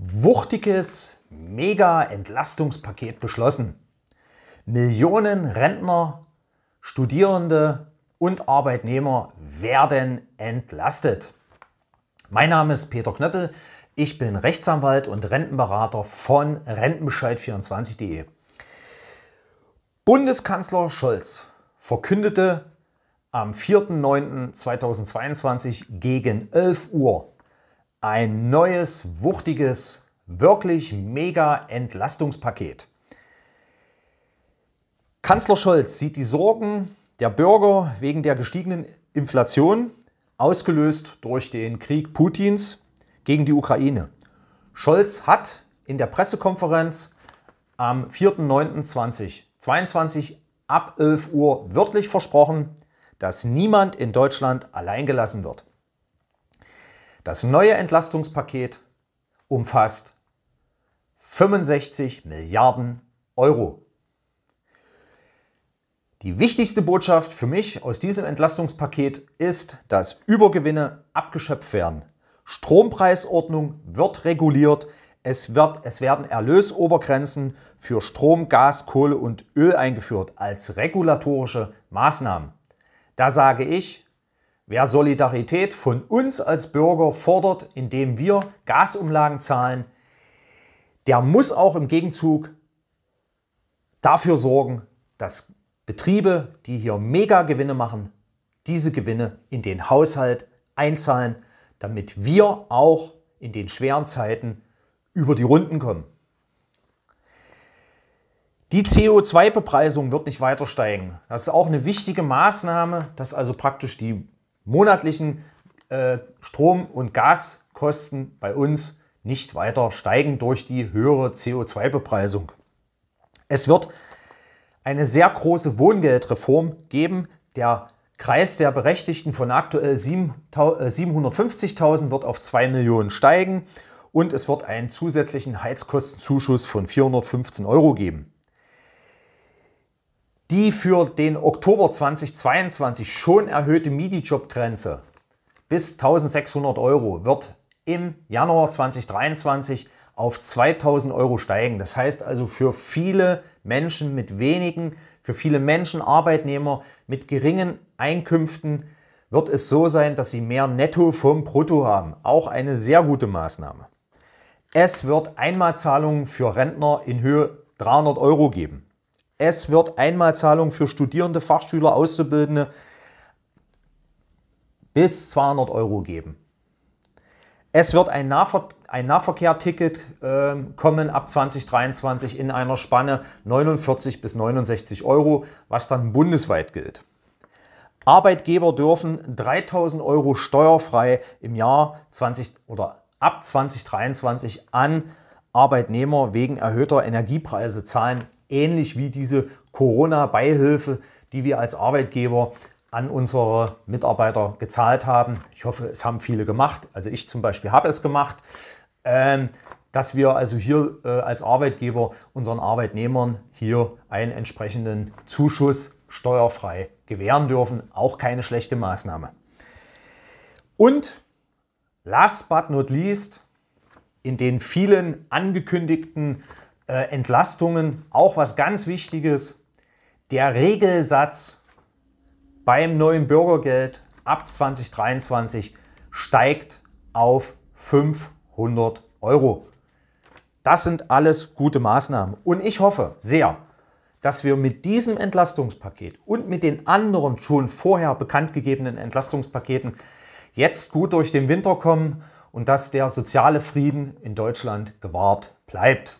wuchtiges Mega-Entlastungspaket beschlossen. Millionen Rentner, Studierende und Arbeitnehmer werden entlastet. Mein Name ist Peter Knöppel, ich bin Rechtsanwalt und Rentenberater von Rentenbescheid24.de. Bundeskanzler Scholz verkündete am 4.9.2022 gegen 11 Uhr ein neues, wuchtiges, wirklich mega Entlastungspaket. Kanzler Scholz sieht die Sorgen der Bürger wegen der gestiegenen Inflation, ausgelöst durch den Krieg Putins gegen die Ukraine. Scholz hat in der Pressekonferenz am 4.9.2022 ab 11 Uhr wörtlich versprochen, dass niemand in Deutschland alleingelassen wird. Das neue Entlastungspaket umfasst 65 Milliarden Euro. Die wichtigste Botschaft für mich aus diesem Entlastungspaket ist, dass Übergewinne abgeschöpft werden. Strompreisordnung wird reguliert. Es, wird, es werden Erlösobergrenzen für Strom, Gas, Kohle und Öl eingeführt als regulatorische Maßnahmen. Da sage ich, Wer Solidarität von uns als Bürger fordert, indem wir Gasumlagen zahlen, der muss auch im Gegenzug dafür sorgen, dass Betriebe, die hier Mega-Gewinne machen, diese Gewinne in den Haushalt einzahlen, damit wir auch in den schweren Zeiten über die Runden kommen. Die CO2-Bepreisung wird nicht weiter steigen. Das ist auch eine wichtige Maßnahme, dass also praktisch die monatlichen äh, Strom- und Gaskosten bei uns nicht weiter steigen durch die höhere CO2-Bepreisung. Es wird eine sehr große Wohngeldreform geben. Der Kreis der Berechtigten von aktuell 750.000 äh, wird auf 2 Millionen steigen und es wird einen zusätzlichen Heizkostenzuschuss von 415 Euro geben die für den Oktober 2022 schon erhöhte MIDI-Job-Grenze bis 1600 Euro wird im Januar 2023 auf 2000 Euro steigen. Das heißt also für viele Menschen mit wenigen, für viele Menschen, Arbeitnehmer mit geringen Einkünften wird es so sein, dass sie mehr Netto vom Brutto haben. Auch eine sehr gute Maßnahme. Es wird Einmalzahlungen für Rentner in Höhe 300 Euro geben. Es wird Einmalzahlung für Studierende, Fachschüler, Auszubildende bis 200 Euro geben. Es wird ein, Nahver ein Nahverkehrticket äh, kommen ab 2023 in einer Spanne 49 bis 69 Euro, was dann bundesweit gilt. Arbeitgeber dürfen 3000 Euro steuerfrei im Jahr 20 oder ab 2023 an Arbeitnehmer wegen erhöhter Energiepreise zahlen ähnlich wie diese Corona-Beihilfe, die wir als Arbeitgeber an unsere Mitarbeiter gezahlt haben. Ich hoffe, es haben viele gemacht. Also ich zum Beispiel habe es gemacht. Ähm, dass wir also hier äh, als Arbeitgeber unseren Arbeitnehmern hier einen entsprechenden Zuschuss steuerfrei gewähren dürfen. Auch keine schlechte Maßnahme. Und last but not least, in den vielen angekündigten äh, Entlastungen auch was ganz Wichtiges. Der Regelsatz beim neuen Bürgergeld ab 2023 steigt auf 500 Euro. Das sind alles gute Maßnahmen. Und ich hoffe sehr, dass wir mit diesem Entlastungspaket und mit den anderen schon vorher bekannt gegebenen Entlastungspaketen jetzt gut durch den Winter kommen und dass der soziale Frieden in Deutschland gewahrt bleibt.